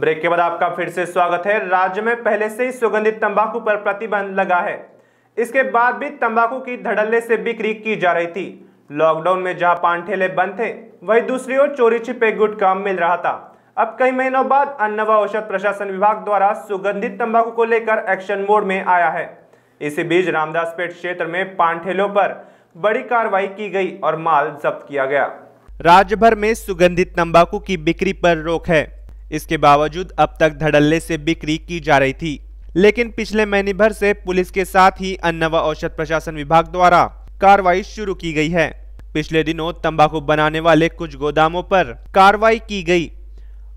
break के बाद आपका फिर से स्वागत है राज्य में पहले से ही सुगंधित तंबाकू पर प्रतिबंध लगा है इसके बाद भी तंबाकू की धड़ल्ले से बिक्री की जा रही थी लॉकडाउन में जहां पान ठेले बंद थे वहीं दूसरी ओर चोरी छिपे गुट का मिल रहा था अब कई महीनों बाद अन्न व औषध प्रशासन विभाग द्वारा सुगंधित तंबाकू को लेकर एक्शन मोड में आया है इसी बीच रामदास पेट क्षेत्र में पान ठेलों पर बड़ी कार्रवाई की गई और माल जब्त किया गया राज्य भर में सुगंधित तंबाकू की बिक्री पर रोक है इसके बावजूद अब तक धड़ल्ले से बिक्री की जा रही थी लेकिन पिछले महीने भर से पुलिस के साथ ही अन्न व औषध प्रशासन विभाग द्वारा कार्रवाई शुरू की गई है पिछले दिनों तंबाकू बनाने वाले कुछ गोदामों पर कार्रवाई की गई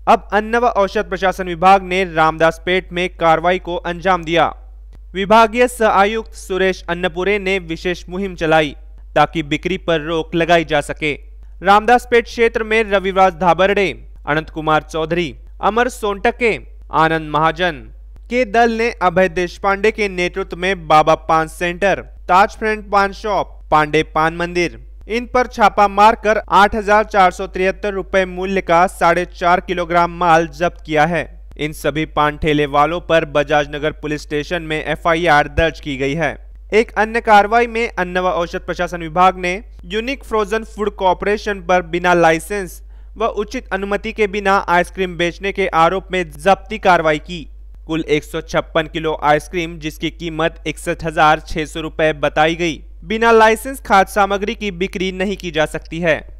अब अन्न व औषध प्रशासन विभाग ने रामदास पेट में कार्रवाई को अंजाम दिया विभागीय सह आयुक्त सुरेश अन्नपुरे ने विशेष मुहिम चलाई ताकि बिक्री पर रोक लगाई जा सके रामदास पेट क्षेत्र में रविवार धाबरडे अनंत कुमार चौधरी अमर सोनटके आनंद महाजन के दल ने अभय देश पांडे के नेतृत्व में Baba paan center Taj friend paan shop Pandey paan Mandir इन पर छापा मारकर आठ हजार रुपए मूल्य का साढ़े चार किलोग्राम माल जब्त किया है इन सभी पान ठेले वालों पर बजाज नगर पुलिस स्टेशन में एफआईआर दर्ज की गई है एक अन्य कार्रवाई में अन्न व औषध प्रशासन विभाग ने यूनिक फ्रोजन फूड कॉरपोरेशन पर बिना लाइसेंस व उचित अनुमति के बिना आइसक्रीम बेचने के आरोप में जब्ती कार्रवाई की कुल एक किलो आइसक्रीम जिसकी कीमत इकसठ हजार बताई गई बिना लाइसेंस खाद्य सामग्री की बिक्री नहीं की जा सकती है